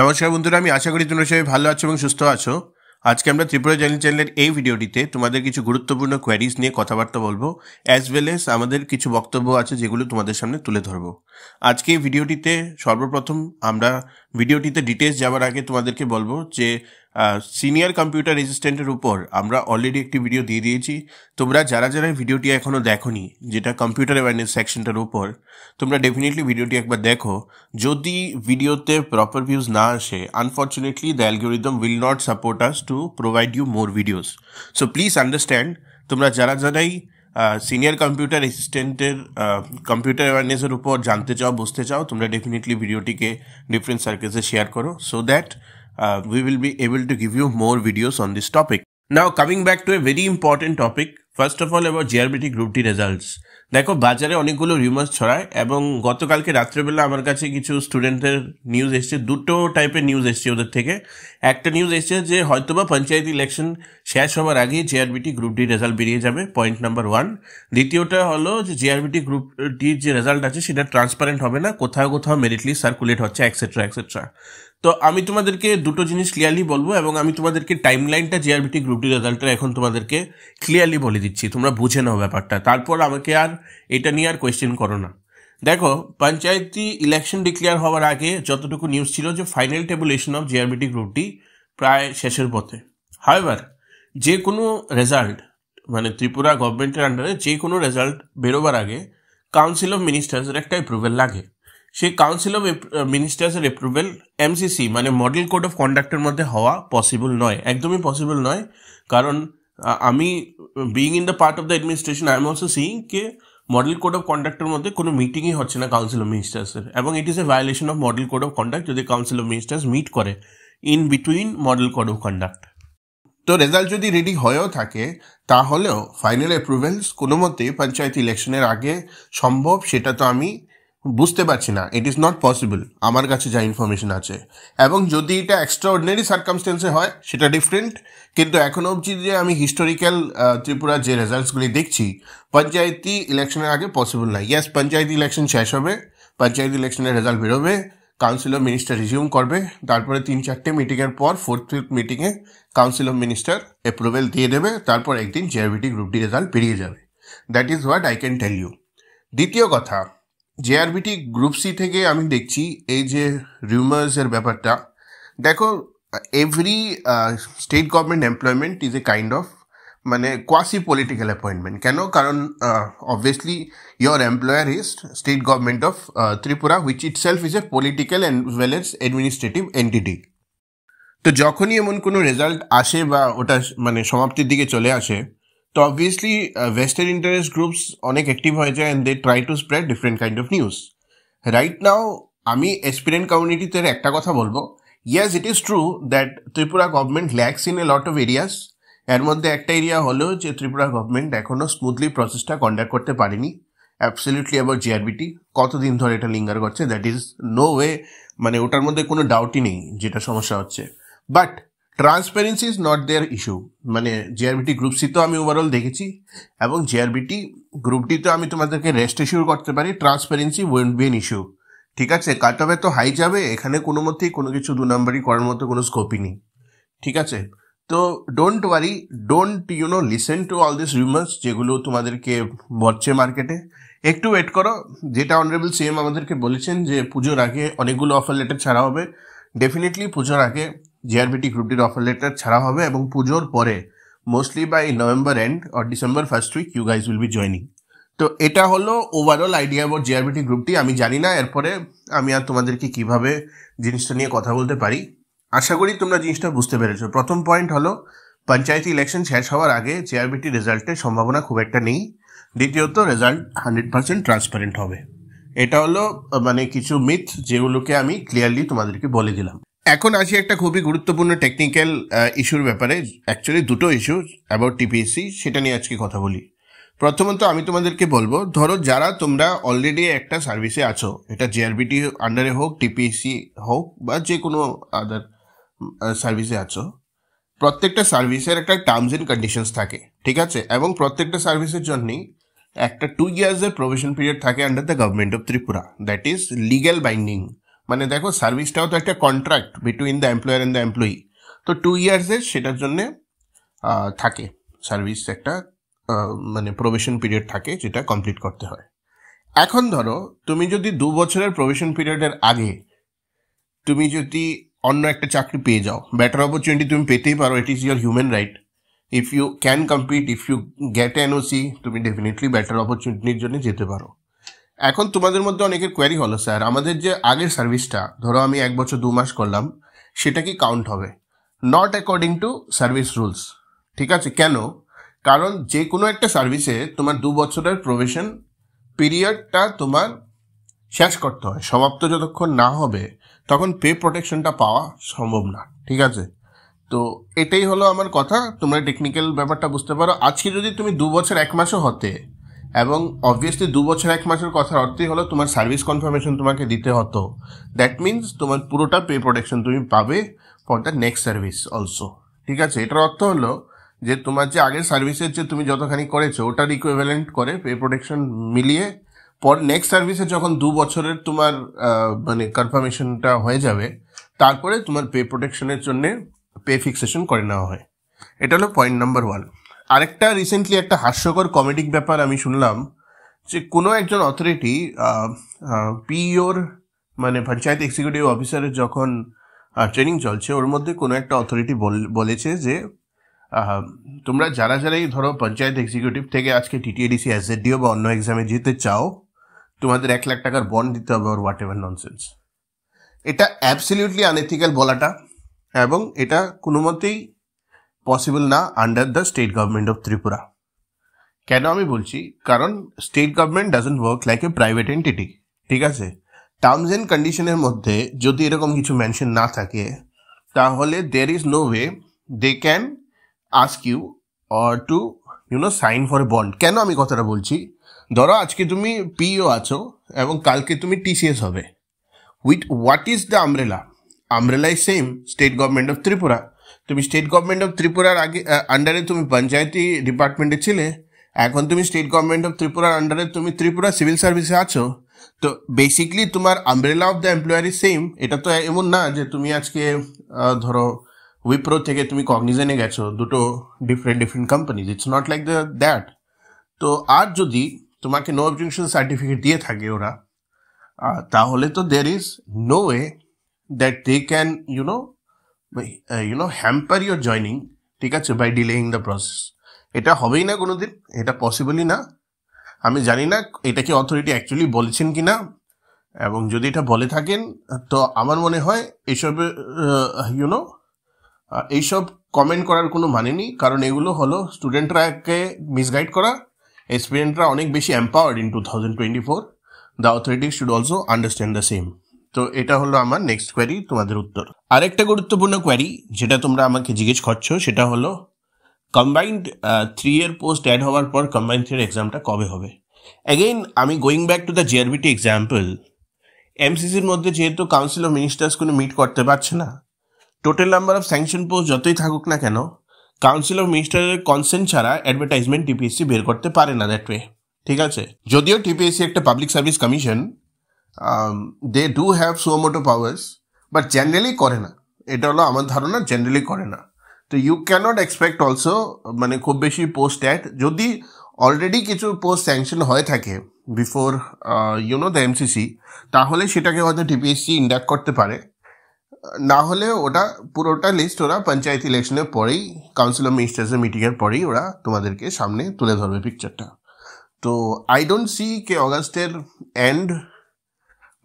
নমস্কার বন্ধুরা আমি আশা করি তোমরা সবাই ভালো আছো এবং সুস্থ আছো আজকে আমরা ত্রিপুরা জার্নি চ্যানেলের এই ভিডিওটিতে তোমাদের কিছু গুরুত্বপূর্ণ কোয়ারিজ নিয়ে কথাবার্তা বলবো অ্যাজ ওয়েল এস আমাদের কিছু বক্তব্য আছে যেগুলো তোমাদের সামনে তুলে ধরবো আজকে এই ভিডিওটিতে সর্বপ্রথম আমরা ভিডিওটিতে ডিটেলস যাওয়ার আগে তোমাদেরকে বলবো যে সিনিয়র কম্পিউটার রেজিস্ট্যান্টের উপর আমরা অলরেডি একটি ভিডিও দিয়ে দিয়েছি তোমরা যারা যারা ভিডিওটি এখনও দেখোনি যেটা কম্পিউটার অ্যাওয়ারনেস সেকশনটার উপর তোমরা ডেফিনেটলি ভিডিওটি একবার দেখো যদি ভিডিওতে প্রপার ভিউজ না আসে unfortunately the algorithm will not support us to provide you more videos so please understand তোমরা যারা যারাই সিনিয়র কম্পিউটার অ্যাসিস্ট্যান্টের কম্পিউটার অ্যাওয়ারনেসের উপর জানতে চাও বুঝতে চাও তোমরা ডেফিনেটলি ভিডিওটিকে ডিফারেন্ট সার্কেলসে শেয়ার করো so that uh, we will be able to give you more videos on this topic. Now coming back to a very important topic, first of all এবার জিআরবিটি গ্রুপ ডি রেজাল্টস দেখো বাজারে অনেকগুলো rumours ছড়ায় এবং গতকালকে রাত্রেবেলা আমার কাছে কিছু স্টুডেন্টদের নিউজ এসছে দুটো টাইপের নিউজ এসছে ওদের থেকে একটা নিউজ এসছে যে হয়তোবা পঞ্চায়েত ইলেকশন শেষ হওয়ার আগে জিআরবিটি গ্রুপ ডি রেজাল্ট বেরিয়ে যাবে পয়েন্ট নাম্বার ওয়ান দ্বিতীয়টা হলো যে জিআরবিটি গ্রুপ ডির যে রেজাল্ট আছে সেটা ট্রান্সপারেন্ট হবে না কোথাও কোথাও মেরিট সার্কুলেট হচ্ছে একসেট্রা একসেট্রা তো আমি তোমাদেরকে দুটো জিনিস ক্লিয়ারলি বলবো এবং আমি তোমাদেরকে টাইম লাইনটা জিআরবিটি গ্রুপ ডি এখন তোমাদেরকে ক্লিয়ারলি বলে দিচ্ছি তোমরা বুঝে নাও ব্যাপারটা তারপর আমাকে আর এটা নিয়ে আর কোয়েশ্চেন করো না দেখো পঞ্চায়েতি ইলেকশন ডিক্লেয়ার হওয়ার আগে যতটুকু নিউজ ছিল যে final tabulation of GRBT group D প্রায় শেষের পথে হাওয়েভার যে কোনো রেজাল্ট মানে ত্রিপুরা গভর্নমেন্টের আন্ডারে যে কোনো রেজাল্ট বেরোবার আগে কাউন্সিল অফ মিনিস্টার্সের একটা অ্যাপ্রুভেল লাগে সেই কাউন্সিল অফ মিনিস্টার্সের অ্যাপ্রুভেল এমসিসি মানে মডেল কোড অফ কন্ডাক্টের মধ্যে হওয়া পসিবল নয় একদমই পসিবল নয় কারণ আমি being in the part of the administration I am also seeing কে মডেল কোড অফ কন্ডাক্টের মধ্যে কোনো মিটিংই হচ্ছে না কাউন্সিল অফ মিনিস্টার্সের এবং it is a violation of model code of conduct যদি কাউন্সিল অফ মিনিস্টার্স মিট করে in between model code of conduct তো রেজাল্ট যদি রেডি হয়েও থাকে তাহলেও ফাইনাল অ্যাপ্রুভেলস কোনো মতেই পঞ্চায়েত ইলেকশনের আগে সম্ভব সেটা তো আমি বুঝতে পারছি না ইট ইজ নট পসিবল আমার কাছে যা ইনফরমেশন আছে এবং যদি এটা এক্সট্রাঅর্ডিনারি সার্কামস্টেন্সে হয় সেটা ডিফারেন্ট কিন্তু এখনও অবধি যে আমি হিস্টোরিক্যাল ত্রিপুরার যে রেজাল্টসগুলি দেখছি পঞ্চায়েতি ইলেকশনের আগে পসিবল না ইয়াস পঞ্চায়েত ইলেকশন শেষ হবে পঞ্চায়েত ইলেকশনের রেজাল্ট বেরোবে কাউন্সিল অফ মিনিস্টার রিজিউম করবে তারপরে তিন চারটে মিটিংয়ের পর ফোর্থ ফিফথ মিটিংয়ে কাউন্সিল অফ মিনিস্টার অ্যাপ্রুভেল দিয়ে দেবে তারপর একদিন জেআরবিটি গ্রুপটি রেজাল্ট বেরিয়ে যাবে that is what I can tell you দ্বিতীয় কথা জেআরবিটি গ্রুপ সি থেকে আমি দেখছি এই যে রিউমার্সের ব্যাপারটা দেখো every state government employment is a kind of মানে কোয়াসি পলিটিক্যাল অ্যাপয়েন্টমেন্ট কেন কারণ obviously your employer is state government of Tripura which itself is a political and well as administrative entity তো যখনই এমন কোনো রেজাল্ট আসে বা ওটা মানে সমাপ্তির দিকে চলে আসে তো অবভিয়াসলি ওয়েস্টার্ন ইন্টারেস্ট গ্রুপস অনেক অ্যাক্টিভ হয়ে যায় and they try to spread different kind of news right now আমি এসপিরিয়েন্ট কমিউনিটিতে একটা কথা বলবো yes it is true that Tripura government lax in a lot of areas এর মধ্যে একটা এরিয়া হলো যে ত্রিপুরা গভর্নমেন্ট এখনও স্মুথলি প্রসেসটা কন্ডাক্ট করতে পারেনি অ্যাবসলিউটলি অ্যাবাউট জিআরবিটি কতদিন ধরে এটা লিঙ্গার করছে দ্যাট ইজ নো ওয়ে মানে ওটার মধ্যে কোনো ডাউটই নেই যেটা সমস্যা হচ্ছে but transparency is not there issue মানে জিআরবিটি গ্রুপ সি তো আমি ওভারঅল দেখেছি এবং জিআরবিটি গ্রুপ তো আমি তোমাদেরকে রেস্ট ইস্যু করতে পারি transparency won't be an issue ঠিক আছে কাট অফে তো হাই যাবে এখানে কোনো মতেই কোনো কিছু দু নম্বরই করার মতো কোনো স্কোপই নেই ঠিক আছে তো don't worry don't you know listen to all this rumours যেগুলো তোমাদেরকে বলছে মার্কেটে একটু ওয়েট করো যেটা অনারেবল সিএম আমাদেরকে বলেছেন যে পুজোর আগে অনেকগুলো অফার লেটার ছাড়া হবে ডেফিনেটলি পুজোর আগে জিআরবিটি গ্রুপটির অফার লেটার ছাড়া হবে এবং পুজোর পরে mostly by November end or December first week you guys will be joining তো এটা হলো ওভারঅল আইডিয়া অ্যাবাউট জিআরবিটি গ্রুপটি আমি জানি না এরপরে আমি আর তোমাদেরকে কিভাবে জিনিসটা নিয়ে কথা বলতে পারি আশা করি তোমরা জিনিসটা বুঝতে পেরেছো প্রথম পয়েন্ট হলো পঞ্চায়েত ইলেকশন শেষ হওয়ার আগে জেআরবিটি রেজাল্টের সম্ভাবনা খুব একটা নেই দ্বিতীয়ত রেজাল্ট হান্ড্রেড পার্সেন্ট ট্রান্সপারেন্ট হবে এটা হলো মানে কিছু মিথ যেগুলোকে আমি ক্লিয়ারলি তোমাদেরকে বলে দিলাম এখন আসি একটা খুবই গুরুত্বপূর্ণ টেকনিক্যাল ইস্যুর ব্যাপারে অ্যাকচুয়ালি দুটো ইস্যু অ্যাবাউট টিপিএসসি সেটা নিয়ে আজকে কথা বলি প্রথমত আমি তোমাদেরকে বলবো ধরো যারা তোমরা অলরেডি একটা সার্ভিসে আছো এটা জেআরবিটি আন্ডারে হোক টিপিএসসি হোক বা যে কোনো আদার সার্ভিসে আছো প্রত্যেকটা সার্ভিসের একটা টার্মস অ্যান্ড কন্ডিশনস থাকে ঠিক আছে এবং প্রত্যেকটা সার্ভিসের জন্যই একটা টু ইয়ার্সের প্রভিশন পিরিয়ড থাকে under the government of Tripura that is legal binding মানে দেখো সার্ভিসটাও তো একটা contract between the employer and the employee তো টু ইয়ার্সের সেটার জন্যে থাকে সার্ভিস একটা মানে প্রবেশন পিরিয়ড থাকে যেটা কমপ্লিট করতে হয় এখন ধরো তুমি যদি দু বছরের প্রবেশন পিরিয়ডের আগে তুমি যদি অন্য একটা চাকরি পেয়ে যাও বেটার অপরচুনিটি তুমি পেতেই পারো it is your human right if you can complete if you get see তুমি ডেফিনেটলি বেটার অপরচুনিটির জন্য যেতে পারো এখন তোমাদের মধ্যে অনেকের কোয়ারি হলো স্যার আমাদের যে আগের সার্ভিসটা ধরো আমি এক বছর দু মাস করলাম সেটা কি কাউন্ট হবে not according to service rules ঠিক আছে কেন কারণ যে কোনো একটা সার্ভিসে তোমার দু বছরের প্রোভিশন পিরিয়ডটা তোমার শেষ করতে হয় সমাপ্ত যতক্ষণ না হবে তখন পে প্রোটেকশনটা পাওয়া সম্ভব না ঠিক আছে তো এটাই হলো আমার কথা তোমরা টেকনিক্যাল ব্যাপারটা বুঝতে পারো আজকে যদি তুমি দু বছর এক মাসও হতে এবং অবভিয়াসলি দু বছর এক মাসের কথার অর্থই হলো তোমার সার্ভিস কনফার্মেশন তোমাকে দিতে হতো দ্যাট মিন্স তোমার পুরোটা পে প্রোটেকশন তুমি পাবে for the next service also ঠিক আছে এটার অর্থ হলো যে তোমার যে আগের সার্ভিসের যে তুমি যতখানি করেছো ওটার ইকুইভ্যালেন্ট করে পে প্রোটেকশন মিলিয়ে পর নেক্সট সার্ভিসে যখন দু বছরের তোমার মানে কনফার্মেশনটা হয়ে যাবে তারপরে তোমার পে প্রোটেকশনের জন্যে পে ফিক্সেশন করে নেওয়া হয় এটা হলো পয়েন্ট নাম্বার ওয়ান আরেকটা রিসেন্টলি একটা হাস্যকর কমেডিক ব্যাপার আমি শুনলাম যে কোনো একজন অথরিটি পিওর e মানে পঞ্চায়েত এক্সিকিউটিভ অফিসারের যখন ট্রেনিং চলছে ওর মধ্যে কোনো একটা অথরিটি বলেছে যে তোমরা যারা যারাই ধরো পঞ্চায়েত এক্সিকিউটিভ থেকে আজকে টিটিএডিসি এসএডিও বা অন্য এক্সামে যেতে চাও তোমাদের এক লাখ টাকার বন্ড দিতে হবে ওর হোয়াট এভার ননসেন্স এটা অ্যাবসলিউটলি আনএথিক্যাল বলাটা এবং এটা কোনো মতেই পসিবল না under the state government of Tripura কেন আমি বলছি কারণ state government doesn't work like a private entity ঠিক আছে টার্মস অ্যান্ড কন্ডিশনের মধ্যে যদি এরকম কিছু মেনশন না থাকে তাহলে there is no way they can ask you or to you know sign for a bond কেন আমি কথাটা বলছি ধরো আজকে তুমি পিও e আছো এবং কালকে তুমি টিসিএস হবে with what is the umbrella umbrella is same state government of Tripura তুমি স্টেট গভর্নমেন্ট অফ ত্রিপুরার আগে আন্ডারে তুমি পঞ্চায়েতি ডিপার্টমেন্টে ছিলে এখন তুমি স্টেট গভর্নমেন্ট অফ ত্রিপুরার আন্ডারে তুমি ত্রিপুরা সিভিল সার্ভিসে আছো তো বেসিকলি তোমার umbrella of the employer same এটা তো এমন না যে তুমি আজকে ধরো উইপ্রো থেকে তুমি কগনিজেনে গেছো দুটো different different companies it's not like the that তো আর যদি তোমাকে নো অবজেকশন সার্টিফিকেট দিয়ে থাকে ওরা তাহলে তো there is no way that they can you know you know hamper your joining ঠিক আছে বাই ডিলেইং দ্য প্রসেস এটা হবেই না কোনো দিন এটা পসিবলই না আমি জানি না এটাকে অথরিটি অ্যাকচুয়ালি বলেছেন কি না এবং যদি এটা বলে থাকেন তো আমার মনে হয় এইসব ইউনো এইসব কমেন্ট করার কোনো মানে নেই কারণ এগুলো হলো স্টুডেন্টরাকে মিসগাইড করা স্টুডেন্টরা অনেক বেশি empowered in two thousand twenty four the authority should also understand the same তো এটা হলো আমার নেক্সট কোয়ারি তোমাদের উত্তর আরেকটা গুরুত্বপূর্ণ কোয়ারি যেটা তোমরা আমাকে জিজ্ঞেস করছো সেটা হলো combined three year post add হওয়ার পর কম্বাইন্ড থ্রি এক্সামটা কবে হবে again I going back to the GRBT example এমসিসির মধ্যে যেহেতু কাউন্সিল অফ মিনিস্টার্স কোনো মিট করতে পারছে না total number of sanction post যতই থাকুক না কেন কাউন্সিল অফ মিনিস্টারের কনসেন্ট ছাড়া অ্যাডভার্টাইজমেন্ট টিপিএসসি বের করতে পারে না দ্যাট ওয়ে ঠিক আছে যদিও টিপিএসসি একটা public service commission they do have suo motu powers but generally করে না এটা হলো আমার ধারণা জেনারেলি করে না তো ইউ ক্যানট এক্সপেক্ট অলসো মানে খুব বেশি পোস্ট অ্যাড যদি অলরেডি কিছু পোস্ট স্যাংশন হয়ে থাকে বিফোর ইউনো দ্য এমসিসি তাহলে সেটাকে হয়তো টিপিএসসি ইন্ডাক্ট করতে পারে না হলে ওটা পুরোটা লিস্ট ওরা পঞ্চায়েত ইলেকশনের পরেই কাউন্সিল অফ মিনিস্টার্সের মিটিংয়ের পরেই ওরা তোমাদেরকে সামনে তুলে ধরবে পিকচারটা তো আই ডোন্ট সি কে অগাস্টের এন্ড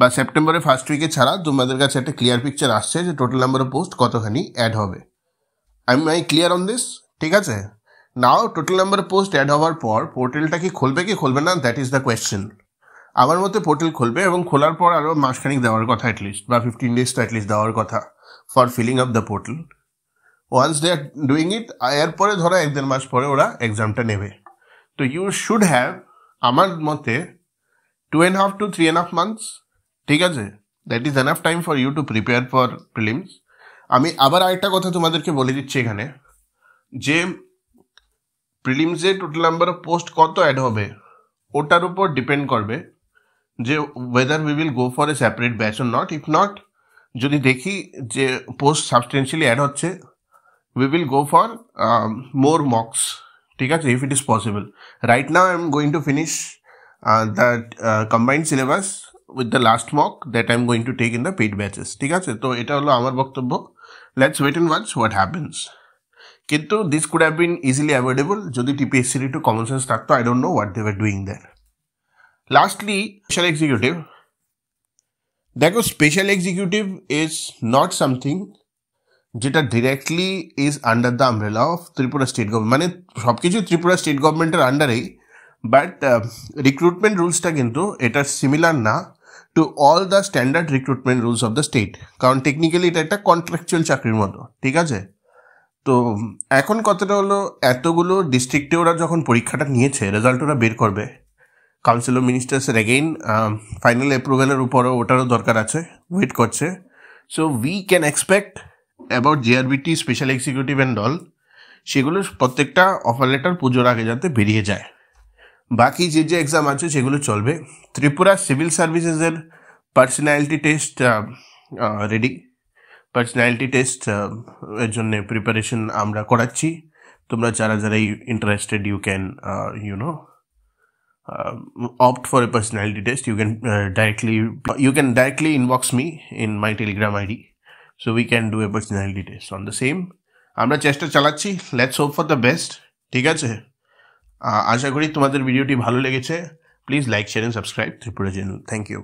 বা সেপ্টেম্বরের ফার্স্ট উইকে ছাড়া তোমাদের কাছে একটা ক্লিয়ার পিকচার আসছে যে টোটাল নাম্বার অফ পোস্ট কতখানি অ্যাড হবে I I clear on this ঠিক আছে now total number of post add হওয়ার পর পোর্টালটা কি খুলবে কি খুলবে না দ্যাট ইজ দ্য কোয়েশ্চেন আমার মতে পোর্টাল খুলবে এবং খোলার পর আরও মাসখানিক দেওয়ার কথা অ্যাটলিস্ট বা ফিফটিন ডেজ তো অ্যাটলিস্ট দেওয়ার কথা for filling up the portal once they are doing it এরপরে ধরো এক দেড় মাস পরে ওরা এক্সামটা নেবে তো ইউ শুড হ্যাভ আমার মতে two and half two three and half months ঠিক আছে that is enough time for you to prepare for prelims আমি আবার আরেকটা কথা তোমাদেরকে বলে দিচ্ছি এখানে যে প্রিলিমসে টোটাল নাম্বার অফ পোস্ট কত অ্যাড হবে ওটার উপর ডিপেন্ড করবে যে whether we will go for a separate batch or not if not যদি দেখি যে পোস্ট সাবস্টেন্সিয়ালি অ্যাড হচ্ছে we will go for more Mox ঠিক আছে if it is possible right now I am going to finish the combined syllabus with the mock that that I'm going to take in the paid batches ঠিক আছে তো এটা হলো আমার বক্তব্য let's wait and watch what happens কিন্তু this could have been easily avoidable যদি টিপিএসসির একটু কমন সেন্স থাকতো I don't know what they are doing there lastly special executive দেখো special executive is not something যেটা directly is under the umbrella of Tripura state government মানে সব কিছু Tripura state গভর্নমেন্টের আন্ডারেই বাট রিক্রুটমেন্ট রুলসটা কিন্তু এটা সিমিলার না to all the standard recruitment rules of the state কারণ টেকনিক্যালি এটা একটা কন্ট্রাকচুয়াল চাকরির মতো ঠিক আছে তো এখন কথাটা হলো এতগুলো ডিস্ট্রিক্টে ওরা যখন পরীক্ষাটা নিয়েছে রেজাল্ট ওরা বের করবে কাউন্সিল অফ মিনিস্টার্সের অ্যাগেইন ফাইনাল অ্যাপ্রুভেলের উপরও ওটারও দরকার আছে ওয়েট করছে so we can expect about GRBT special executive and all সেগুলো প্রত্যেকটা অফার লেটার পুজোর আগে যাতে বেরিয়ে যায় বাকি যে যে এক্সাম আছে সেগুলো চলবে ত্রিপুরা সিভিল সার্ভিসেসের personality test ready personality test এর জন্য প্রিপারেশন আমরা করাচ্ছি তোমরা যারা যারা interested you can you know opt for a personality test you can directly you can directly inbox me in my telegram ID so we can do a personality test on the same আমরা চেষ্টা চালাচ্ছি let's hope for the best ঠিক আছে আশা করি তোমাদের ভিডিওটি ভালো লেগেছে please like share and subscribe Tripura জেনুল থ্যাংক ইউ